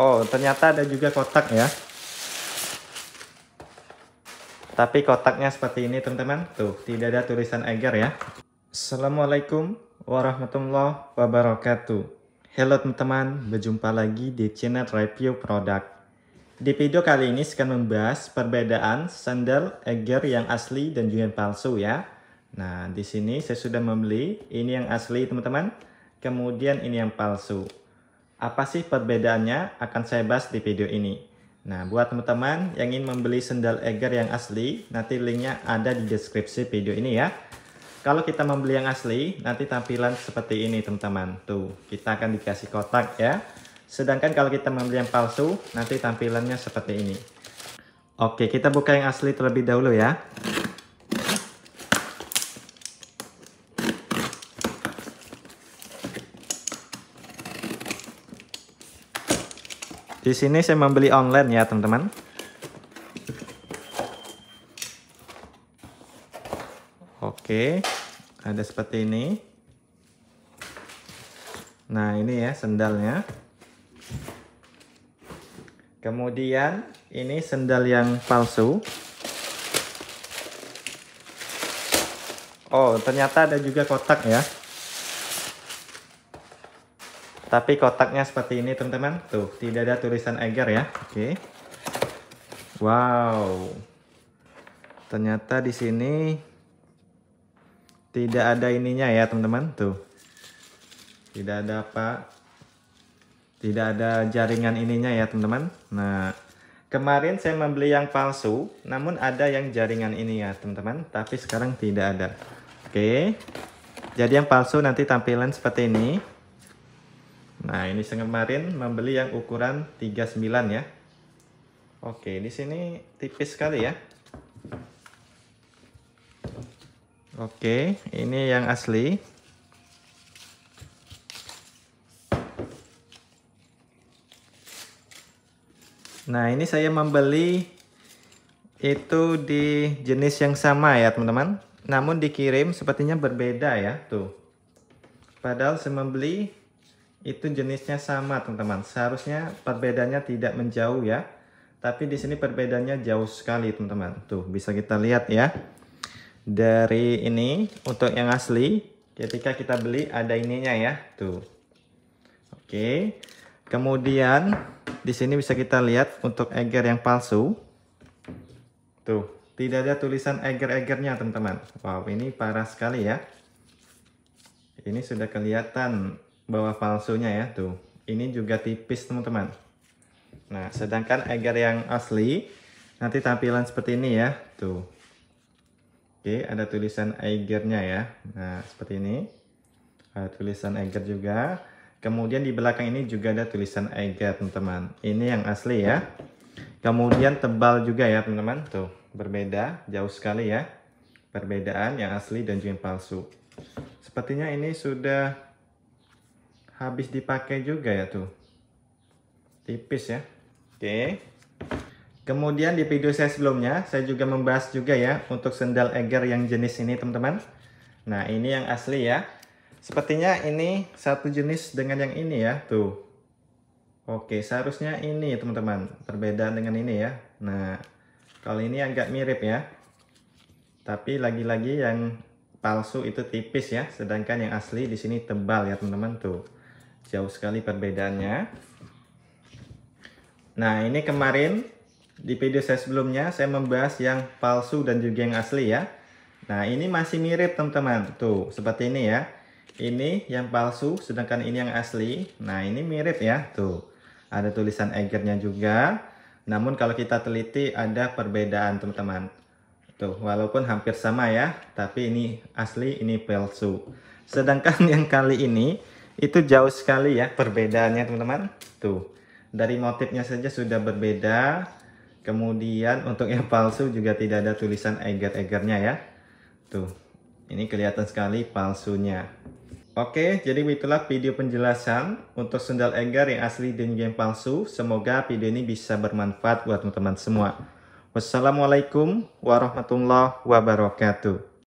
Oh, ternyata ada juga kotak ya. Tapi kotaknya seperti ini teman-teman. Tuh, tidak ada tulisan Eger ya. Assalamualaikum warahmatullahi wabarakatuh. Halo teman-teman, berjumpa lagi di channel review produk. Di video kali ini saya akan membahas perbedaan sandal Eger yang asli dan juga yang palsu ya. Nah, di sini saya sudah membeli ini yang asli teman-teman. Kemudian ini yang palsu. Apa sih perbedaannya akan saya bahas di video ini. Nah, buat teman-teman yang ingin membeli sendal Eger yang asli, nanti linknya ada di deskripsi video ini ya. Kalau kita membeli yang asli, nanti tampilan seperti ini teman-teman. Tuh, kita akan dikasih kotak ya. Sedangkan kalau kita membeli yang palsu, nanti tampilannya seperti ini. Oke, kita buka yang asli terlebih dahulu ya. Di sini saya membeli online ya teman-teman. Oke, ada seperti ini. Nah ini ya sendalnya. Kemudian ini sendal yang palsu. Oh ternyata ada juga kotak ya. Tapi kotaknya seperti ini teman-teman. Tuh, tidak ada tulisan Eiger ya. Oke. Wow. Ternyata di sini tidak ada ininya ya teman-teman. Tuh. Tidak ada apa. Tidak ada jaringan ininya ya teman-teman. Nah, kemarin saya membeli yang palsu. Namun ada yang jaringan ini ya teman-teman. Tapi sekarang tidak ada. Oke. Jadi yang palsu nanti tampilan seperti ini. Nah, ini kemarin membeli yang ukuran 39 ya. Oke, di sini tipis sekali ya. Oke, ini yang asli. Nah, ini saya membeli itu di jenis yang sama ya, teman-teman. Namun dikirim sepertinya berbeda ya, tuh. Padahal saya membeli itu jenisnya sama teman-teman. Seharusnya perbedaannya tidak menjauh ya. Tapi di sini perbedaannya jauh sekali teman-teman. Tuh bisa kita lihat ya. Dari ini untuk yang asli ketika kita beli ada ininya ya. Tuh. Oke. Kemudian di sini bisa kita lihat untuk eger yang palsu. Tuh, tidak ada tulisan eger-egernya teman-teman. Wow, ini parah sekali ya. Ini sudah kelihatan bawah palsunya ya tuh ini juga tipis teman-teman nah sedangkan agar yang asli nanti tampilan seperti ini ya tuh oke ada tulisan agarnya ya nah seperti ini ada tulisan agar juga kemudian di belakang ini juga ada tulisan agar teman-teman ini yang asli ya kemudian tebal juga ya teman-teman tuh berbeda jauh sekali ya perbedaan yang asli dan juga yang palsu sepertinya ini sudah habis dipakai juga ya tuh tipis ya oke kemudian di video saya sebelumnya saya juga membahas juga ya untuk sendal eger yang jenis ini teman-teman nah ini yang asli ya sepertinya ini satu jenis dengan yang ini ya tuh oke seharusnya ini teman-teman berbeda dengan ini ya nah kalau ini agak mirip ya tapi lagi-lagi yang palsu itu tipis ya sedangkan yang asli di sini tebal ya teman-teman tuh jauh sekali perbedaannya nah ini kemarin di video saya sebelumnya saya membahas yang palsu dan juga yang asli ya nah ini masih mirip teman-teman tuh seperti ini ya ini yang palsu sedangkan ini yang asli nah ini mirip ya tuh ada tulisan egernya juga namun kalau kita teliti ada perbedaan teman-teman tuh walaupun hampir sama ya tapi ini asli ini palsu sedangkan yang kali ini itu jauh sekali ya perbedaannya teman-teman. Tuh, dari motifnya saja sudah berbeda. Kemudian untuk yang palsu juga tidak ada tulisan eger-egernya ya. Tuh, ini kelihatan sekali palsunya. Oke, jadi itulah video penjelasan untuk sendal eger yang asli dan juga yang palsu. Semoga video ini bisa bermanfaat buat teman-teman semua. Wassalamualaikum warahmatullahi wabarakatuh.